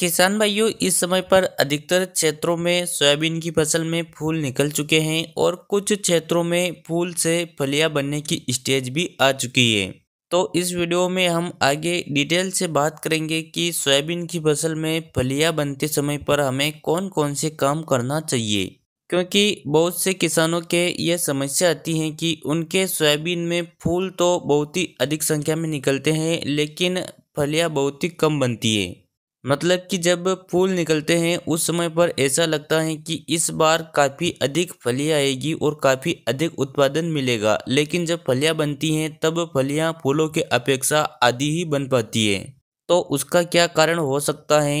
किसान भाइयों इस समय पर अधिकतर क्षेत्रों में सोयाबीन की फसल में फूल निकल चुके हैं और कुछ क्षेत्रों में फूल से फलियां बनने की स्टेज भी आ चुकी है तो इस वीडियो में हम आगे डिटेल से बात करेंगे कि सोयाबीन की फसल में फलियां बनते समय पर हमें कौन कौन से काम करना चाहिए क्योंकि बहुत से किसानों के ये समस्या आती है कि उनके सोयाबीन में फूल तो बहुत ही अधिक संख्या में निकलते हैं लेकिन फलियाँ बहुत ही कम बनती है मतलब कि जब फूल निकलते हैं उस समय पर ऐसा लगता है कि इस बार काफ़ी अधिक फलियाँ आएगी और काफ़ी अधिक उत्पादन मिलेगा लेकिन जब फलियाँ बनती हैं तब फलियाँ फूलों के अपेक्षा आधी ही बन पाती है तो उसका क्या कारण हो सकता है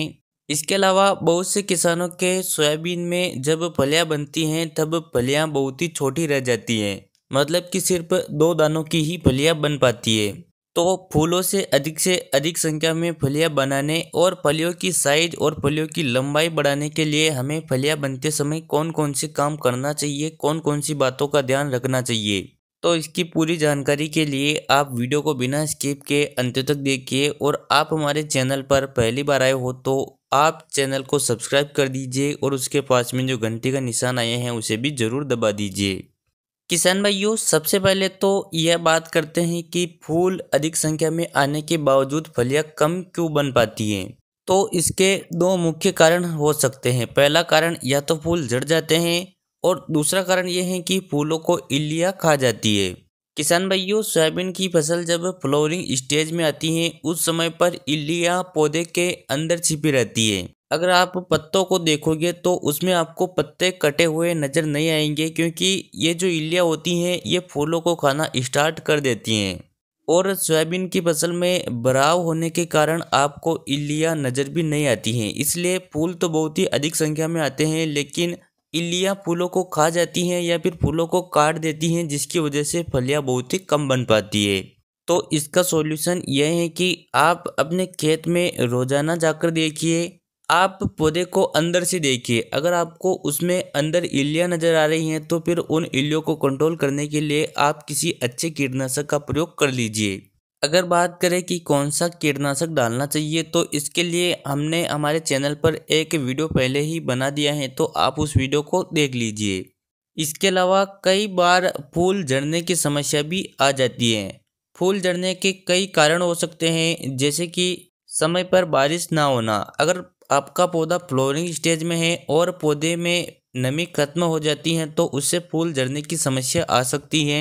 इसके अलावा बहुत से किसानों के सोयाबीन में जब फलियाँ बनती हैं तब फलियाँ बहुत ही छोटी रह जाती हैं मतलब कि सिर्फ दो दानों की ही फलियाँ बन पाती है तो फूलों से अधिक से अधिक संख्या में फलियां बनाने और फलियों की साइज और फलियों की लंबाई बढ़ाने के लिए हमें फलियां बनते समय कौन कौन से काम करना चाहिए कौन कौन सी बातों का ध्यान रखना चाहिए तो इसकी पूरी जानकारी के लिए आप वीडियो को बिना स्किप के अंत तक देखिए और आप हमारे चैनल पर पहली बार आए हो तो आप चैनल को सब्सक्राइब कर दीजिए और उसके पास में जो घंटी का निशान आए हैं उसे भी ज़रूर दबा दीजिए किसान भाइयों सबसे पहले तो यह बात करते हैं कि फूल अधिक संख्या में आने के बावजूद फलियां कम क्यों बन पाती हैं तो इसके दो मुख्य कारण हो सकते हैं पहला कारण या तो फूल झड़ जाते हैं और दूसरा कारण यह है कि फूलों को इलिया खा जाती है किसान भाइयों सोयाबीन की फसल जब फ्लोरिंग स्टेज में आती है उस समय पर इलिया पौधे के अंदर छिपी रहती है अगर आप पत्तों को देखोगे तो उसमें आपको पत्ते कटे हुए नज़र नहीं आएंगे क्योंकि ये जो इलियाँ होती हैं ये फूलों को खाना स्टार्ट कर देती हैं और सोयाबीन की फसल में बराव होने के कारण आपको इलियाँ नज़र भी नहीं आती हैं इसलिए फूल तो बहुत ही अधिक संख्या में आते हैं लेकिन इलियाँ फूलों को खा जाती हैं या फिर फूलों को काट देती हैं जिसकी वजह से फलियाँ बहुत ही कम बन पाती है तो इसका सॉल्यूशन यह है कि आप अपने खेत में रोज़ाना जाकर देखिए आप पौधे को अंदर से देखिए अगर आपको उसमें अंदर इलियाँ नज़र आ रही हैं तो फिर उन इलियों को कंट्रोल करने के लिए आप किसी अच्छे कीटनाशक का प्रयोग कर लीजिए अगर बात करें कि कौन सा कीटनाशक डालना चाहिए तो इसके लिए हमने हमारे चैनल पर एक वीडियो पहले ही बना दिया है तो आप उस वीडियो को देख लीजिए इसके अलावा कई बार फूल झड़ने की समस्या भी आ जाती है फूल झड़ने के कई कारण हो सकते हैं जैसे कि समय पर बारिश ना होना अगर आपका पौधा फ्लोरिंग स्टेज में है और पौधे में नमी खत्म हो जाती है तो उससे फूल जड़ने की समस्या आ सकती है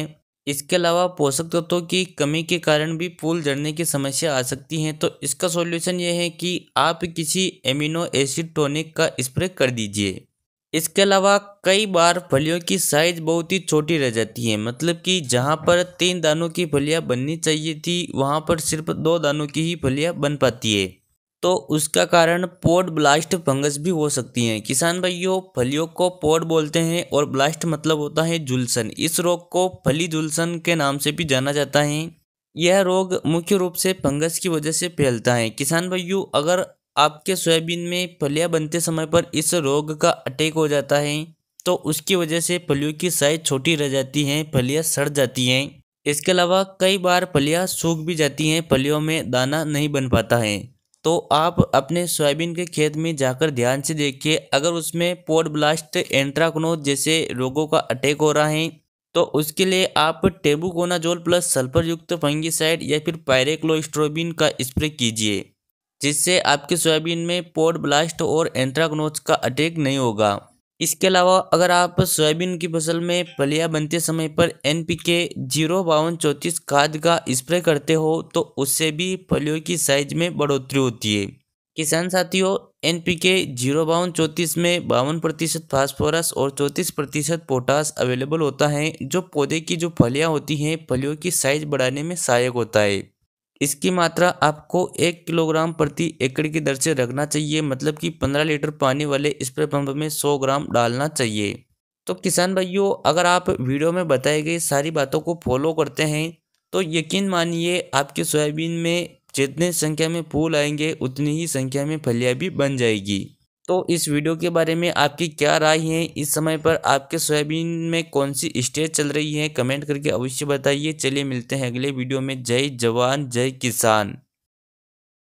इसके अलावा पोषक तत्वों की कमी के कारण भी फूल जड़ने की समस्या आ सकती है तो इसका सॉल्यूशन ये है कि आप किसी एमिनो एसिड टॉनिक का स्प्रे कर दीजिए इसके अलावा कई बार फलियों की साइज बहुत ही छोटी रह जाती है मतलब कि जहाँ पर तीन दानों की फलियाँ बननी चाहिए थी वहाँ पर सिर्फ दो दानों की ही फलियाँ बन पाती है तो उसका कारण पोड ब्लास्ट फंगस भी हो सकती हैं किसान भाइयों फलियों को पोड बोलते हैं और ब्लास्ट मतलब होता है जुलसन इस रोग को फली जुलसन के नाम से भी जाना जाता है यह रोग मुख्य रूप से फंगस की वजह से फैलता है किसान भाइयों अगर आपके सोयाबीन में फलियाँ बनते समय पर इस रोग का अटैक हो जाता है तो उसकी वजह से फलियों की साइज छोटी रह जाती है फलियाँ सड़ जाती हैं इसके अलावा कई बार फलियाँ सूख भी जाती हैं फलियों में दाना नहीं बन पाता है तो आप अपने सोयाबीन के खेत में जाकर ध्यान से देखिए अगर उसमें पोड ब्लास्ट एंट्राकनोज जैसे रोगों का अटैक हो रहा है तो उसके लिए आप टेबुकोनाजोल प्लस सल्फर युक्त फंगिसाइड या फिर पायरेक्लोस्ट्रोबिन का स्प्रे कीजिए जिससे आपके सोयाबीन में पोड ब्लास्ट और एंट्राकनोज का अटैक नहीं होगा इसके अलावा अगर आप सोयाबीन की फसल में फलियां बनते समय पर एन पी के जीरो बावन चौंतीस खाद का स्प्रे करते हो तो उससे भी फलियों की साइज में बढ़ोतरी होती है किसान साथियों एन पी के जीरो बावन चौंतीस में बावन प्रतिशत फास्फोरस और चौंतीस प्रतिशत पोटास अवेलेबल होता है जो पौधे की जो फलियाँ होती हैं फलियों की साइज बढ़ाने में सहायक होता है इसकी मात्रा आपको एक किलोग्राम प्रति एकड़ की दर से रखना चाहिए मतलब कि पंद्रह लीटर पानी वाले स्प्रे पंप में सौ ग्राम डालना चाहिए तो किसान भाइयों अगर आप वीडियो में बताई गई सारी बातों को फॉलो करते हैं तो यकीन मानिए आपके सोयाबीन में जितने संख्या में फूल आएंगे उतनी ही संख्या में फलियाँ भी बन जाएगी तो इस वीडियो के बारे में आपकी क्या राय है इस समय पर आपके सोयाबीन में कौन सी स्टेज चल रही है कमेंट करके अवश्य बताइए चलिए मिलते हैं अगले वीडियो में जय जवान जय किसान